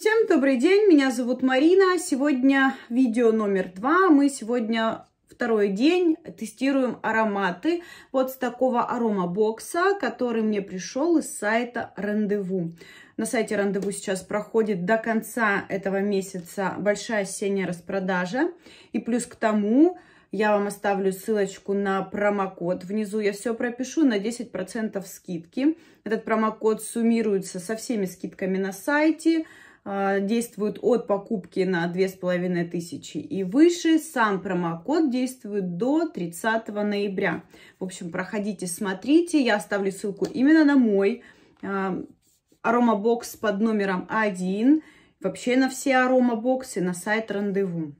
Всем добрый день, меня зовут Марина. Сегодня видео номер два. Мы сегодня второй день тестируем ароматы вот с такого аромабокса, который мне пришел из сайта Рандеву. На сайте Рандеву сейчас проходит до конца этого месяца большая осенняя распродажа. И плюс к тому я вам оставлю ссылочку на промокод. Внизу я все пропишу на 10% скидки. Этот промокод суммируется со всеми скидками на сайте. А, действует от покупки на 2500 и выше. Сам промокод действует до 30 ноября. В общем, проходите, смотрите. Я оставлю ссылку именно на мой а, аромабокс под номером 1. Вообще на все аромабоксы на сайт Рандеву.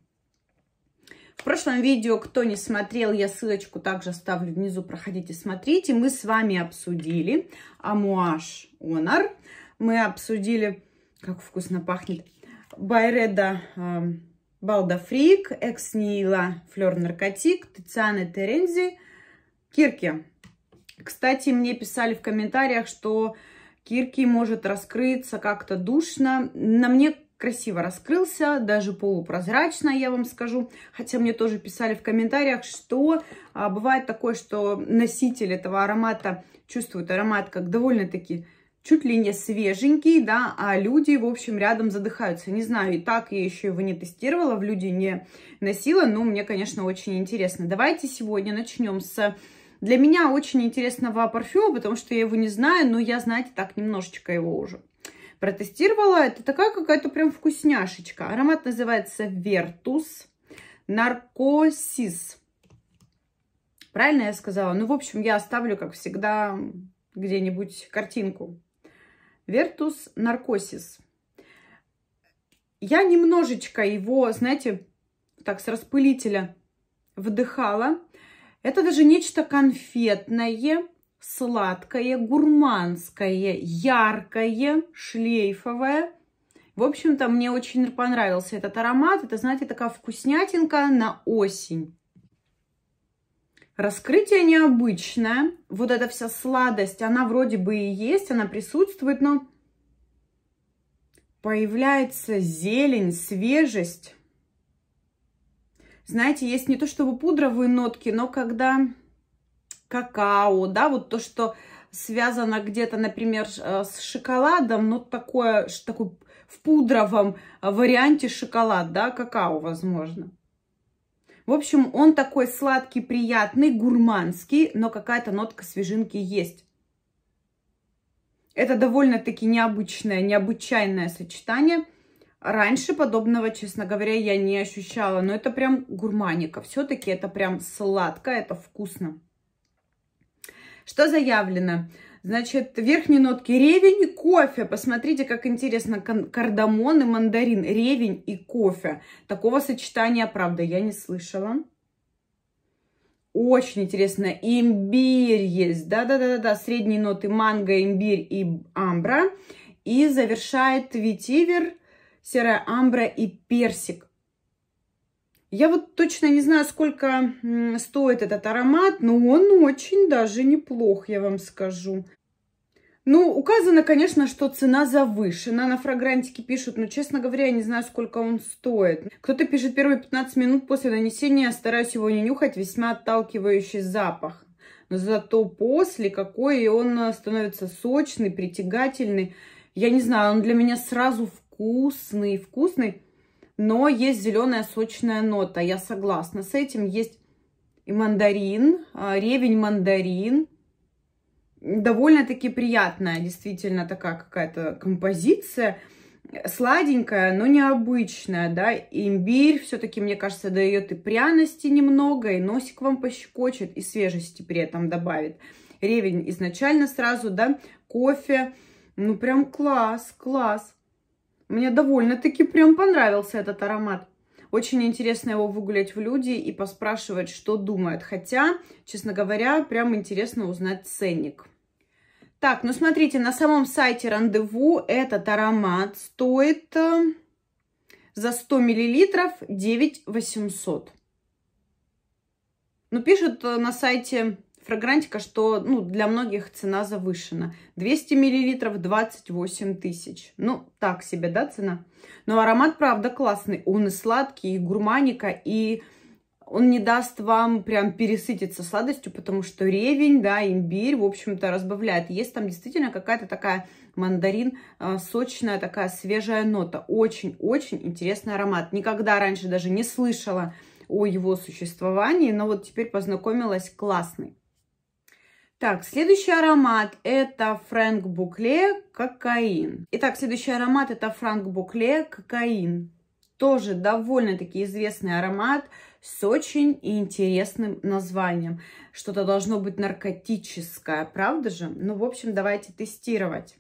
В прошлом видео, кто не смотрел, я ссылочку также оставлю внизу, проходите, смотрите. Мы с вами обсудили Амуаш Honor. Мы обсудили как вкусно пахнет. Байреда эм, Балдафрик, Экс Нила, Флер Наркотик, Тициана Терензи, Кирки. Кстати, мне писали в комментариях, что Кирки может раскрыться как-то душно. На мне красиво раскрылся, даже полупрозрачно, я вам скажу. Хотя мне тоже писали в комментариях, что а, бывает такое, что носитель этого аромата чувствует аромат как довольно-таки чуть ли не свеженький, да, а люди, в общем, рядом задыхаются. Не знаю, и так я еще его не тестировала, в люди не носила, но мне, конечно, очень интересно. Давайте сегодня начнем с для меня очень интересного парфюма, потому что я его не знаю, но я, знаете, так немножечко его уже протестировала. Это такая какая-то прям вкусняшечка. Аромат называется Вертус Наркосис. Правильно я сказала? Ну, в общем, я оставлю, как всегда, где-нибудь картинку Вертус наркосис. Я немножечко его, знаете, так, с распылителя вдыхала. Это даже нечто конфетное, сладкое, гурманское, яркое, шлейфовое. В общем-то, мне очень понравился этот аромат. Это, знаете, такая вкуснятинка на осень. Раскрытие необычное. Вот эта вся сладость, она вроде бы и есть, она присутствует, но появляется зелень, свежесть. Знаете, есть не то чтобы пудровые нотки, но когда какао, да, вот то, что связано где-то, например, с э, шоколадом, но ну, такое, такой в пудровом э, варианте шоколад, да, какао, возможно. В общем, он такой сладкий, приятный, гурманский, но какая-то нотка свежинки есть. Это довольно-таки необычное, необычайное сочетание. Раньше подобного, честно говоря, я не ощущала, но это прям гурманика. Все-таки это прям сладко, это вкусно. Что заявлено? Значит, верхние нотки ревень и кофе. Посмотрите, как интересно, кардамон и мандарин. Ревень и кофе. Такого сочетания, правда, я не слышала. Очень интересно. Имбирь есть. Да-да-да-да. Средние ноты манго, имбирь и амбра. И завершает ветивер, серая амбра и персик. Я вот точно не знаю, сколько стоит этот аромат, но он очень даже неплох, я вам скажу. Ну, указано, конечно, что цена завышена. На фрагрантике пишут, но, честно говоря, я не знаю, сколько он стоит. Кто-то пишет, первые 15 минут после нанесения стараюсь его не нюхать, весьма отталкивающий запах. Но зато после, какой он становится сочный, притягательный. Я не знаю, он для меня сразу вкусный, вкусный но есть зеленая сочная нота, я согласна с этим. Есть и мандарин, а, ревень мандарин. Довольно-таки приятная, действительно, такая какая-то композиция. Сладенькая, но необычная, да. имбирь все-таки, мне кажется, дает и пряности немного, и носик вам пощекочет, и свежести при этом добавит. Ревень изначально сразу, да, кофе. Ну, прям класс, класс. Мне довольно-таки прям понравился этот аромат. Очень интересно его выгулять в люди и поспрашивать, что думают. Хотя, честно говоря, прям интересно узнать ценник. Так, ну смотрите, на самом сайте рандеву этот аромат стоит э, за 100 миллилитров 9800. Ну, пишут э, на сайте фрагрантика, что ну, для многих цена завышена. 200 мл 28 тысяч. Ну, так себе, да, цена? Но аромат, правда, классный. Он и сладкий, и гурманика, и он не даст вам прям пересытиться сладостью, потому что ревень, да, имбирь, в общем-то, разбавляет. Есть там действительно какая-то такая мандарин, э, сочная такая свежая нота. Очень-очень интересный аромат. Никогда раньше даже не слышала о его существовании, но вот теперь познакомилась классный. Так, следующий аромат это Фрэнк Букле «Кокаин». Итак, следующий аромат это Фрэнк Букле «Кокаин». Тоже довольно-таки известный аромат с очень интересным названием. Что-то должно быть наркотическое, правда же? Ну, в общем, давайте тестировать.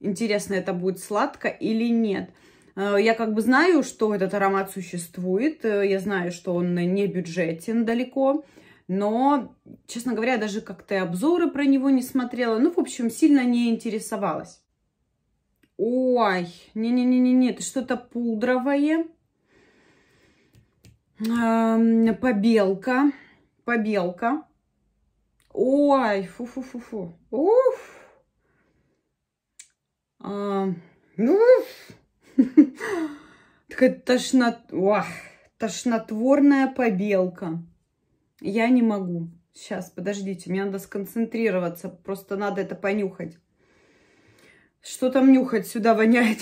Интересно, это будет сладко или нет. Э, я как бы знаю, что этот аромат существует. Э, я знаю, что он не бюджетен далеко но, честно говоря, я даже как-то обзоры про него не смотрела. Ну, в общем, сильно не интересовалась. Ой, не-не-не-не, это что-то пудровое. побелка, побелка. Ой, фу-фу-фу-фу. Уф. А, ну, такая тошнот... Ох, тошнотворная побелка. Я не могу. Сейчас, подождите, мне надо сконцентрироваться. Просто надо это понюхать. Что там нюхать? Сюда воняет.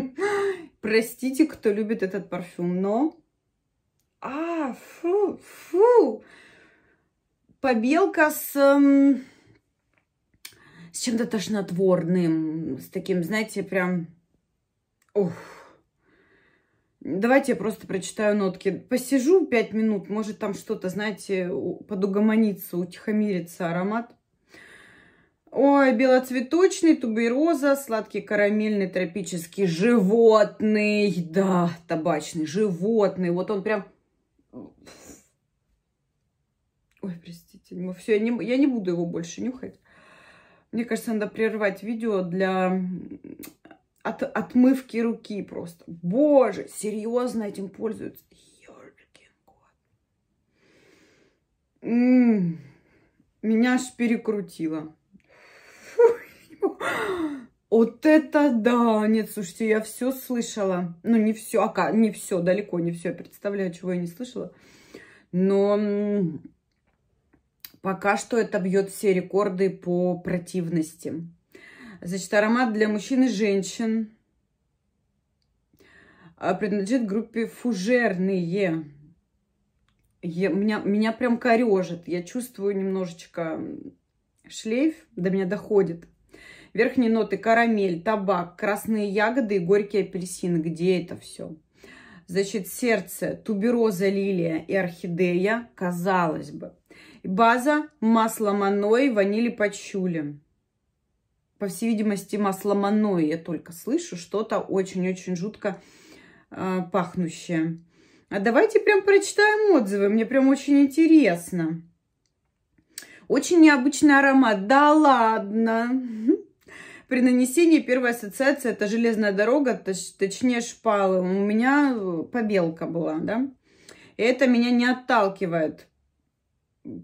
Простите, кто любит этот парфюм, но... А, фу, фу. Побелка с... Эм, с чем-то тошнотворным. С таким, знаете, прям... ох. Давайте я просто прочитаю нотки. Посижу пять минут, может там что-то, знаете, подугомонится, утихомирится аромат. Ой, белоцветочный, тубероза, сладкий карамельный, тропический, животный, да, табачный, животный. Вот он прям... Ой, простите, ну все, я не, я не буду его больше нюхать. Мне кажется, надо прервать видео для от отмывки руки просто. Боже, серьезно этим пользуются. Ёжикин кот. М-м-м. Меня аж перекрутило. Вот это да! Нет, слушайте, я все слышала. Ну, не все, ака не все, далеко не все. Я представляю, чего я не слышала. Но пока что это бьет все рекорды по противности. Значит, аромат для мужчин и женщин. А, принадлежит группе фужерные. Я, меня, меня прям корежит. Я чувствую немножечко шлейф. До меня доходит. Верхние ноты карамель, табак, красные ягоды и горький апельсин. Где это все? Значит, сердце, тубероза, лилия и орхидея, казалось бы. База, масло маной, ванили, пачули по всей видимости, масломаное. Я только слышу что-то очень-очень жутко э, пахнущее. А давайте прям прочитаем отзывы. Мне прям очень интересно. Очень необычный аромат. Да ладно. При нанесении первая ассоциация – это железная дорога, точ, точнее шпалы. У меня э, побелка была, да? И это меня не отталкивает.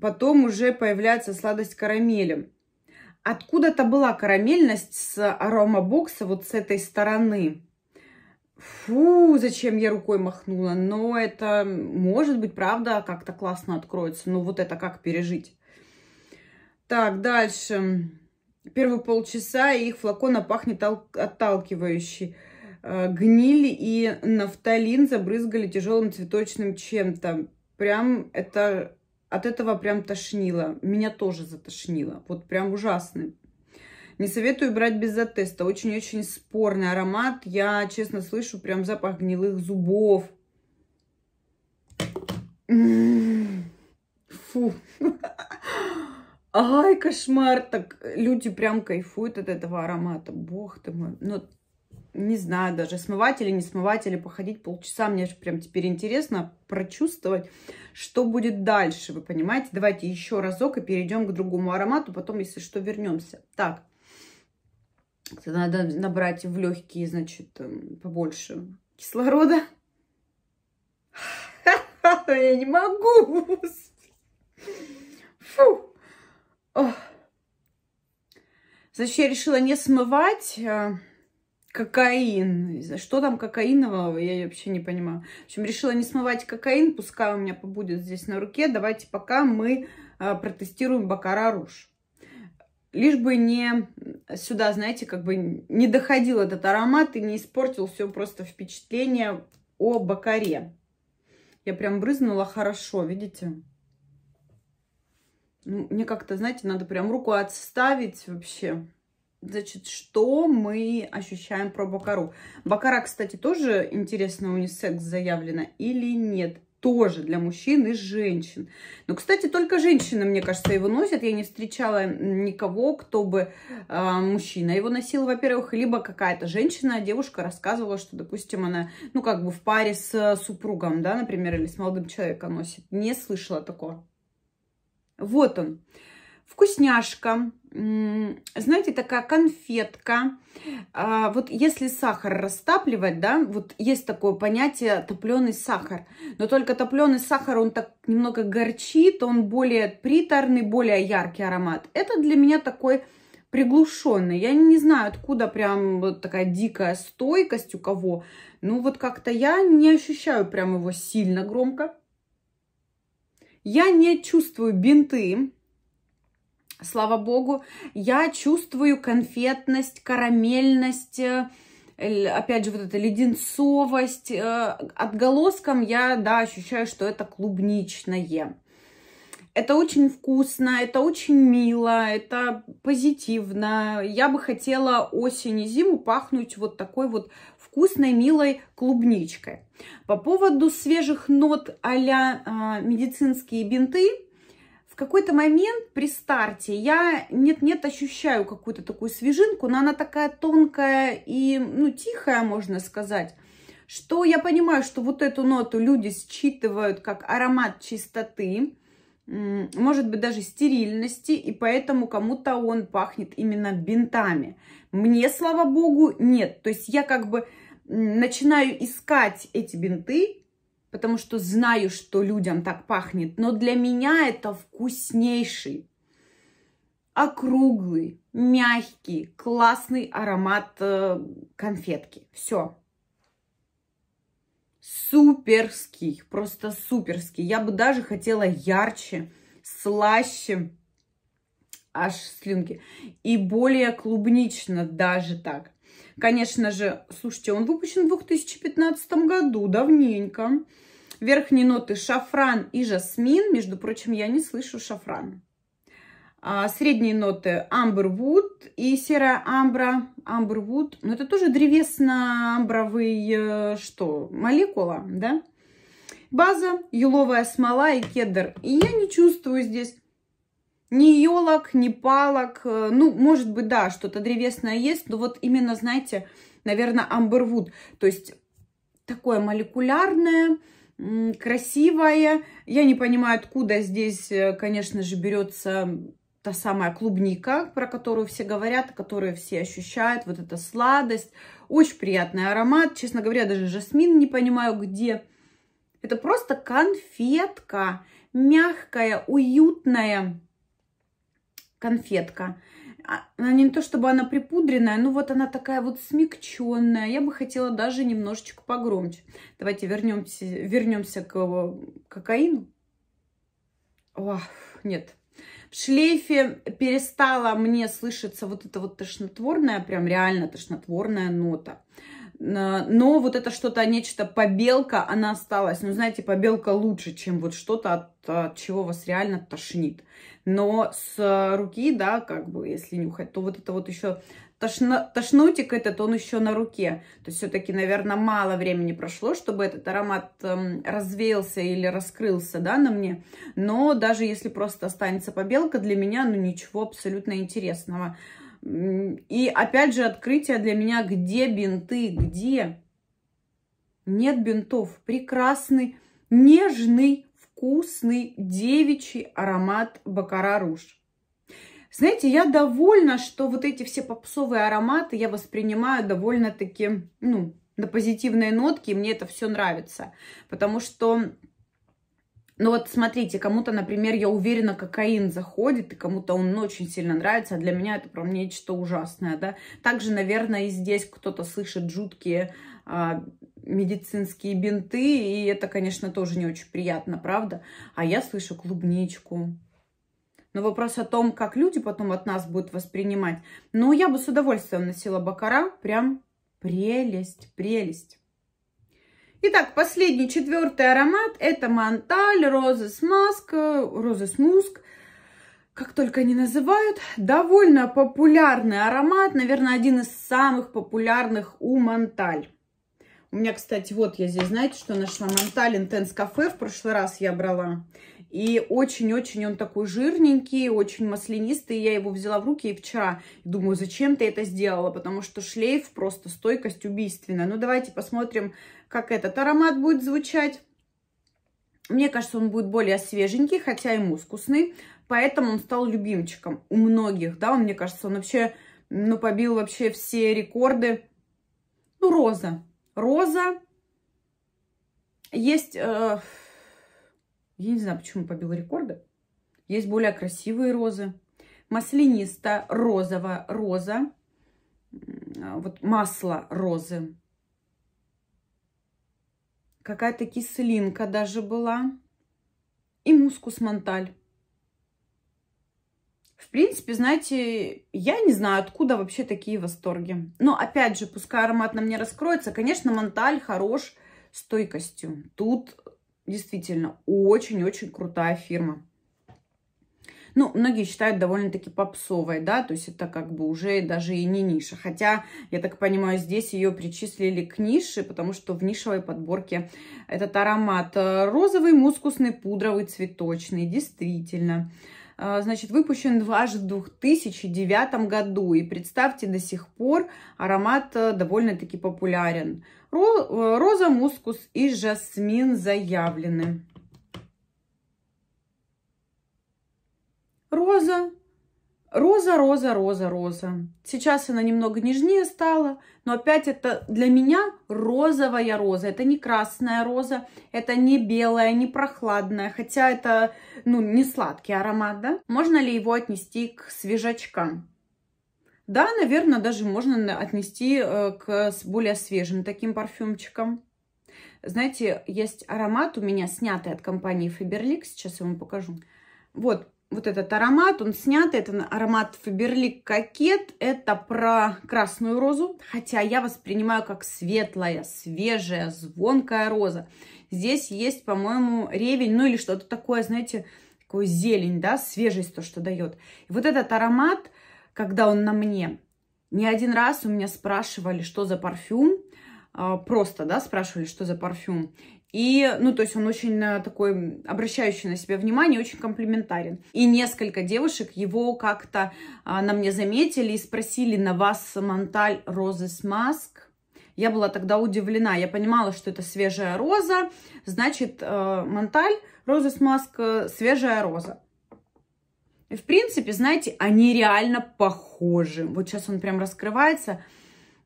Потом уже появляется сладость карамели. Откуда-то была карамельность с аромабокса вот с этой стороны. Фу, зачем я рукой махнула. Но это, может быть, правда, как-то классно откроется. Но вот это как пережить? Так, дальше. Первые полчаса их флакона пахнет отталкивающий. Э, Гнили и нафталин забрызгали тяжелым цветочным чем-то. Прям это от этого прям тошнило. Меня тоже затошнило. Вот прям ужасный. Не советую брать без затеста. Очень-очень спорный аромат. Я, честно, слышу прям запах гнилых зубов. Фу. Ай, кошмар. Так люди прям кайфуют от этого аромата. Бог ты мой. Но не знаю даже, смывать или не смывать, или походить полчаса. Мне же прям теперь интересно прочувствовать, что будет дальше, вы понимаете? Давайте еще разок и перейдем к другому аромату, потом, если что, вернемся. Так, надо набрать в легкие, значит, эм, побольше кислорода. Я не могу. Фу. Значит, я решила не смывать э, кокаин. Что там кокаинового, я вообще не понимаю. В общем, решила не смывать кокаин, пускай у меня побудет здесь на руке. Давайте пока мы а, протестируем Бакара Руж. Лишь бы не сюда, знаете, как бы не доходил этот аромат и не испортил все просто впечатление о Бакаре. Я прям брызнула хорошо, видите? Ну, мне как-то, знаете, надо прям руку отставить вообще. Значит, что мы ощущаем про Бакару? Бакара, кстати, тоже, интересно, унисекс заявлено или нет? Тоже для мужчин и женщин. Но, ну, кстати, только женщины, мне кажется, его носят. Я не встречала никого, кто бы э, мужчина его носил, во-первых. Либо какая-то женщина, девушка рассказывала, что, допустим, она, ну, как бы в паре с супругом, да, например, или с молодым человеком носит. Не слышала такого. Вот он. Вкусняшка знаете, такая конфетка. А, вот если сахар растапливать, да, вот есть такое понятие топленый сахар. Но только топленый сахар, он так немного горчит, он более приторный, более яркий аромат. Это для меня такой приглушенный. Я не знаю, откуда прям вот такая дикая стойкость у кого. Ну вот как-то я не ощущаю прям его сильно громко. Я не чувствую бинты слава богу, я чувствую конфетность, карамельность, э, опять же, вот эта леденцовость. Э, отголоском я, да, ощущаю, что это клубничное. Это очень вкусно, это очень мило, это позитивно. Я бы хотела осень и зиму пахнуть вот такой вот вкусной, милой клубничкой. По поводу свежих нот а-ля а, медицинские бинты – в какой-то момент при старте я нет-нет ощущаю какую-то такую свежинку, но она такая тонкая и, ну, тихая, можно сказать, что я понимаю, что вот эту ноту люди считывают как аромат чистоты, может быть, даже стерильности, и поэтому кому-то он пахнет именно бинтами. Мне, слава богу, нет. То есть я как бы начинаю искать эти бинты, потому что знаю, что людям так пахнет, но для меня это вкуснейший, округлый, мягкий, классный аромат э, конфетки. Все. Суперский, просто суперский. Я бы даже хотела ярче, слаще, аж слюнки. И более клубнично даже так. Конечно же, слушайте, он выпущен в 2015 году, давненько. Верхние ноты шафран и жасмин. Между прочим, я не слышу шафран. А средние ноты амбервуд и серая амбра. Амбервуд, но это тоже древесно-амбровый, э, что, молекула, да? База, еловая смола и кедр. И я не чувствую здесь ни елок, ни палок. Э, ну, может быть, да, что-то древесное есть, но вот именно, знаете, наверное, амбервуд. То есть такое молекулярное, красивое. Я не понимаю, откуда здесь, э, конечно же, берется та самая клубника, про которую все говорят, которую все ощущают, вот эта сладость. Очень приятный аромат. Честно говоря, даже жасмин не понимаю, где. Это просто конфетка. Мягкая, уютная конфетка. А, она не то чтобы она припудренная, но вот она такая вот смягченная. Я бы хотела даже немножечко погромче. Давайте вернемся, вернемся к кокаину. Ох, нет. В шлейфе перестала мне слышаться вот эта вот тошнотворная, прям реально тошнотворная нота но вот это что-то, нечто, побелка, она осталась. Ну, знаете, побелка лучше, чем вот что-то, от, от чего вас реально тошнит. Но с руки, да, как бы, если нюхать, то вот это вот еще тошно, тошнотик этот, он еще на руке. То есть все-таки, наверное, мало времени прошло, чтобы этот аромат эм, развеялся или раскрылся, да, на мне. Но даже если просто останется побелка, для меня, ну, ничего абсолютно интересного. И опять же открытие для меня, где бинты, где? Нет бинтов. Прекрасный, нежный, вкусный девичий аромат Бакара Руж. Знаете, я довольна, что вот эти все попсовые ароматы я воспринимаю довольно-таки, ну, на позитивные нотки, и мне это все нравится. Потому что ну вот смотрите, кому-то, например, я уверена, кокаин заходит, и кому-то он очень сильно нравится, а для меня это прям нечто ужасное, да. Также, наверное, и здесь кто-то слышит жуткие а, медицинские бинты, и это, конечно, тоже не очень приятно, правда? А я слышу клубничку. Но вопрос о том, как люди потом от нас будут воспринимать. Ну, я бы с удовольствием носила бакара, прям прелесть, прелесть. Итак, последний, четвертый аромат. Это Монталь, Розы Смаск, Розы Смуск. Как только они называют. Довольно популярный аромат. Наверное, один из самых популярных у Монталь. У меня, кстати, вот я здесь, знаете, что нашла? Монталь Intense Cafe в прошлый раз я брала. И очень-очень он такой жирненький, очень маслянистый. Я его взяла в руки и вчера думаю, зачем ты это сделала? Потому что шлейф просто стойкость убийственная. Ну, давайте посмотрим, как этот аромат будет звучать. Мне кажется, он будет более свеженький, хотя и мускусный. Поэтому он стал любимчиком у многих, да. Он, мне кажется, он вообще, ну, побил вообще все рекорды. Ну, роза. Роза. Есть... Э я не знаю, почему побил рекорды. Есть более красивые розы. Маслянисто, розовая роза. Вот масло розы. Какая-то кислинка даже была. И мускус монталь. В принципе, знаете, я не знаю, откуда вообще такие восторги. Но опять же, пускай аромат нам не раскроется, конечно, монталь хорош стойкостью. Тут Действительно, очень-очень крутая фирма. Ну, многие считают довольно-таки попсовой, да, то есть это как бы уже даже и не ниша. Хотя, я так понимаю, здесь ее причислили к нише, потому что в нишевой подборке этот аромат э, розовый, мускусный, пудровый, цветочный, действительно. А, значит, выпущен дважды в 2009 году. И представьте, до сих пор аромат э, довольно-таки популярен. Э, роза, мускус и жасмин заявлены. Роза, Роза, роза, роза, роза. Сейчас она немного нежнее стала, но опять это для меня розовая роза. Это не красная роза, это не белая, не прохладная, хотя это, ну, не сладкий аромат, да? Можно ли его отнести к свежачкам? Да, наверное, даже можно отнести э, к более свежим таким парфюмчикам. Знаете, есть аромат у меня снятый от компании Faberlic, сейчас я вам покажу. Вот, вот этот аромат, он снят, это аромат Фаберлик Кокет, это про красную розу, хотя я воспринимаю как светлая, свежая, звонкая роза. Здесь есть, по-моему, ревень, ну или что-то такое, знаете, такую зелень, да, свежесть то, что дает. И вот этот аромат, когда он на мне, не один раз у меня спрашивали, что за парфюм, а, просто, да, спрашивали, что за парфюм. И, ну, то есть он очень э, такой обращающий на себя внимание, очень комплиментарен. И несколько девушек его как-то а, на мне заметили и спросили на вас Монталь Розес Маск. Я была тогда удивлена. Я понимала, что это свежая роза. Значит, э, Монталь Розес Маск э, свежая роза. в принципе, знаете, они реально похожи. Вот сейчас он прям раскрывается.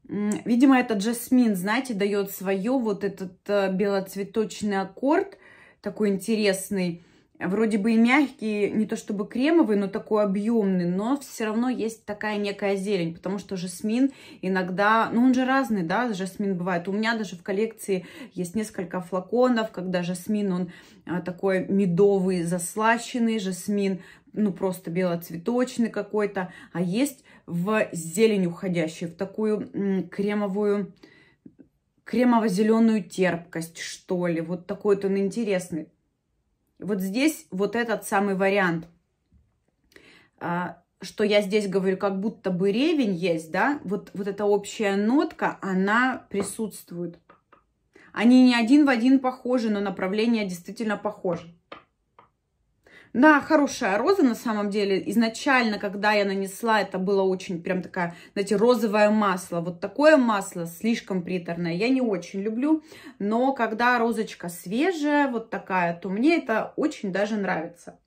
Видимо, этот жасмин, знаете, дает свое, вот этот э, белоцветочный аккорд, такой интересный вроде бы и мягкий, не то чтобы кремовый, но такой объемный, но все равно есть такая некая зелень, потому что жасмин иногда, ну он же разный, да, жасмин бывает. У меня даже в коллекции есть несколько флаконов, когда жасмин, он а, такой медовый, заслащенный, жасмин ну, просто белоцветочный какой-то, а есть в зелень уходящий, в такую кремовую, кремово-зеленую терпкость, что ли. Вот такой вот он интересный. Вот здесь вот этот самый вариант, а, что я здесь говорю, как будто бы ревень есть, да, вот, вот эта общая нотка, она присутствует. Они не один в один похожи, но направление действительно похоже. Да, хорошая роза на самом деле. Изначально, когда я нанесла, это было очень прям такая, знаете, розовое масло. Вот такое масло слишком приторное. Я не очень люблю, но когда розочка свежая, вот такая, то мне это очень даже нравится.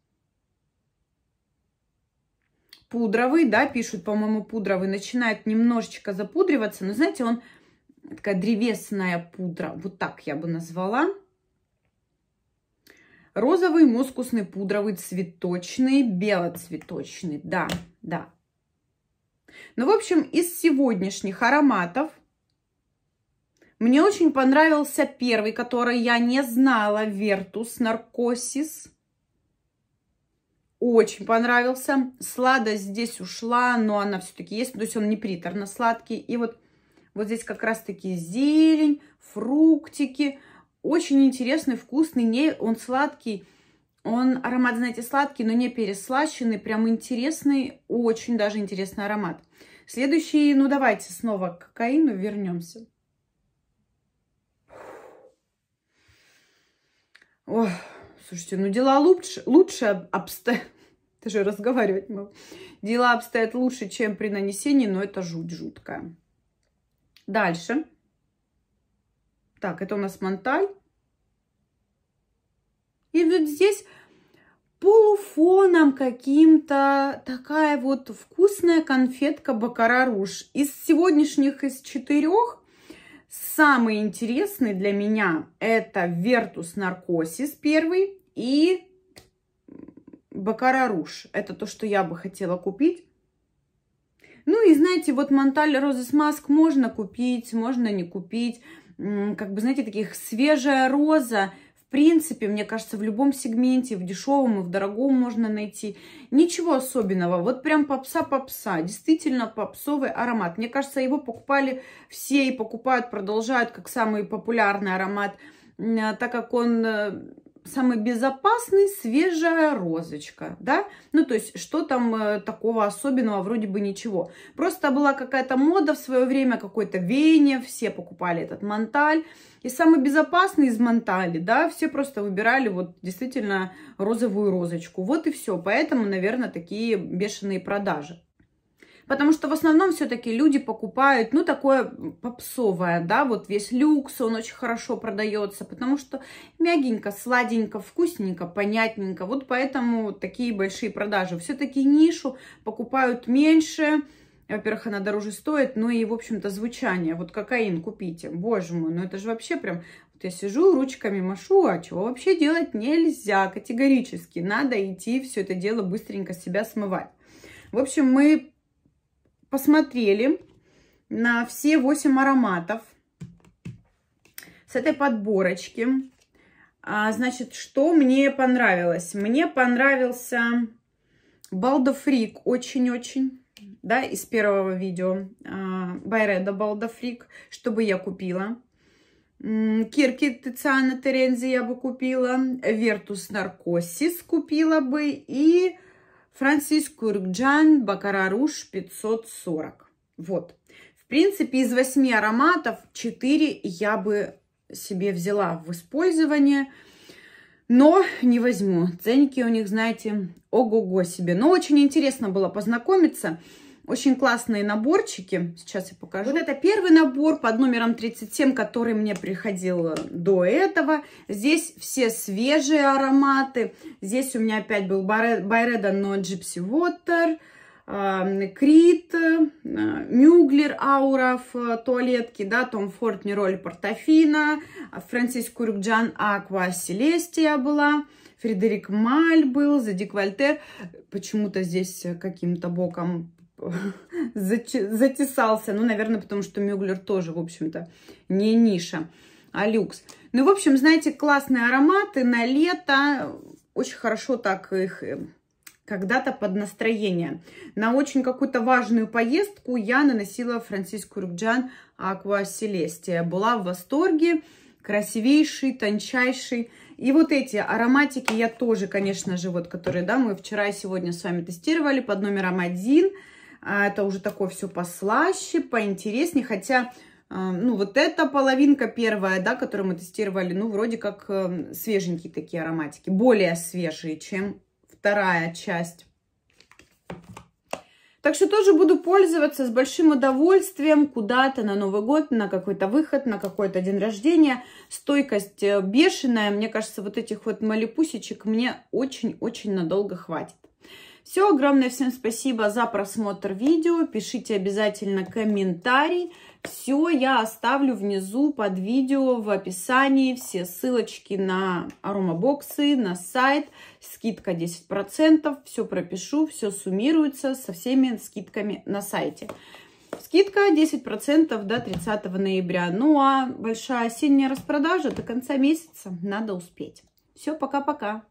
Пудровый, да, пишут, по-моему, пудровый. Начинает немножечко запудриваться, но знаете, он такая древесная пудра. Вот так я бы назвала. Розовый, мускусный, пудровый, цветочный, белоцветочный. Да, да. Ну, в общем, из сегодняшних ароматов мне очень понравился первый, который я не знала, Вертус Наркосис. Очень понравился. Сладость здесь ушла, но она все-таки есть. То есть он не приторно сладкий. И вот, вот здесь как раз-таки зелень, фруктики – очень интересный, вкусный, не, он сладкий, он аромат, знаете, сладкий, но не переслащенный, прям интересный, очень даже интересный аромат. Следующий, ну давайте снова к кокаину вернемся. Ох, слушайте, ну дела лучше, лучше обстоят. Даже разговаривать не могу. Дела обстоят лучше, чем при нанесении, но это жуть жуткая. Дальше. Так, это у нас монталь. И вот здесь полуфоном каким-то такая вот вкусная конфетка Бакараруш. Из сегодняшних, из четырех, самый интересный для меня это Вертус Наркосис первый и Бакараруш. Это то, что я бы хотела купить. Ну и знаете, вот Монталь Розес Маск можно купить, можно не купить как бы, знаете, таких свежая роза. В принципе, мне кажется, в любом сегменте, в дешевом и в дорогом можно найти. Ничего особенного. Вот прям попса-попса. Действительно попсовый аромат. Мне кажется, его покупали все и покупают, продолжают, как самый популярный аромат, а, так как он э, самый безопасный, свежая розочка, да? Ну, то есть, что там э, такого особенного, вроде бы ничего. Просто была какая-то мода в свое время, какой-то вене, все покупали этот монталь. И самый безопасный из монтали, да, все просто выбирали вот действительно розовую розочку. Вот и все, поэтому, наверное, такие бешеные продажи. Потому что в основном все-таки люди покупают, ну, такое попсовое, да, вот весь люкс, он очень хорошо продается, потому что мягенько, сладенько, вкусненько, понятненько. Вот поэтому такие большие продажи. Все-таки нишу покупают меньше, во-первых, она дороже стоит, ну и, в общем-то, звучание. Вот кокаин купите. Боже мой, ну это же вообще прям... Вот я сижу, ручками машу, а чего вообще делать нельзя категорически. Надо идти все это дело быстренько с себя смывать. В общем, мы посмотрели на все 8 ароматов с этой подборочки. А, значит, что мне понравилось? Мне понравился Балдафрик очень-очень, да, из первого видео. А, Байреда Балдафрик, чтобы я купила. Кирки Тициана Терензи я бы купила, Вертус Наркосис купила бы и францискую Рюкджан Бакараруш 540. Вот. В принципе, из восьми ароматов 4 я бы себе взяла в использование, но не возьму. Ценники у них, знаете, ого-го себе. Но очень интересно было познакомиться. Очень классные наборчики. Сейчас я покажу. Вот это первый набор под номером 37, который мне приходил э, до этого. Здесь все свежие ароматы. Здесь у меня опять был Байреда, но Gypsy Water. Э, Крит, э, Мюглер, Ауров, туалетки, да, Том Форд, Мироль, Портофина, Франсис Куркджан, Аква, Селестия была, Фредерик Маль был, Задик Вольтер. Почему-то здесь каким-то боком затесался. Ну, наверное, потому что Мюглер тоже, в общем-то, не ниша, а люкс. Ну, в общем, знаете, классные ароматы на лето. Очень хорошо так их э, когда-то под настроение. На очень какую-то важную поездку я наносила Франциску Рубджан Аква Селестия. Была в восторге. Красивейший, тончайший. И вот эти ароматики я тоже, конечно же, вот которые, да, мы вчера и сегодня с вами тестировали под номером один – а, это уже такое все послаще, поинтереснее. Хотя, а, ну, вот эта половинка первая, да, которую мы тестировали, ну, вроде как э, свеженькие такие ароматики. Более свежие, чем вторая часть. Так что тоже буду пользоваться с большим удовольствием куда-то на Новый год, на какой-то выход, на какой-то день рождения. Стойкость э, бешеная. Мне кажется, вот этих вот малипусечек мне очень-очень надолго хватит. Все, огромное всем спасибо за просмотр видео. Пишите обязательно комментарий. Все я оставлю внизу под видео в описании все ссылочки на аромабоксы, на сайт, скидка 10%. Все пропишу, все суммируется со всеми скидками на сайте. Скидка 10% до 30 ноября. Ну а большая осенняя распродажа до конца месяца надо успеть. Все, пока-пока.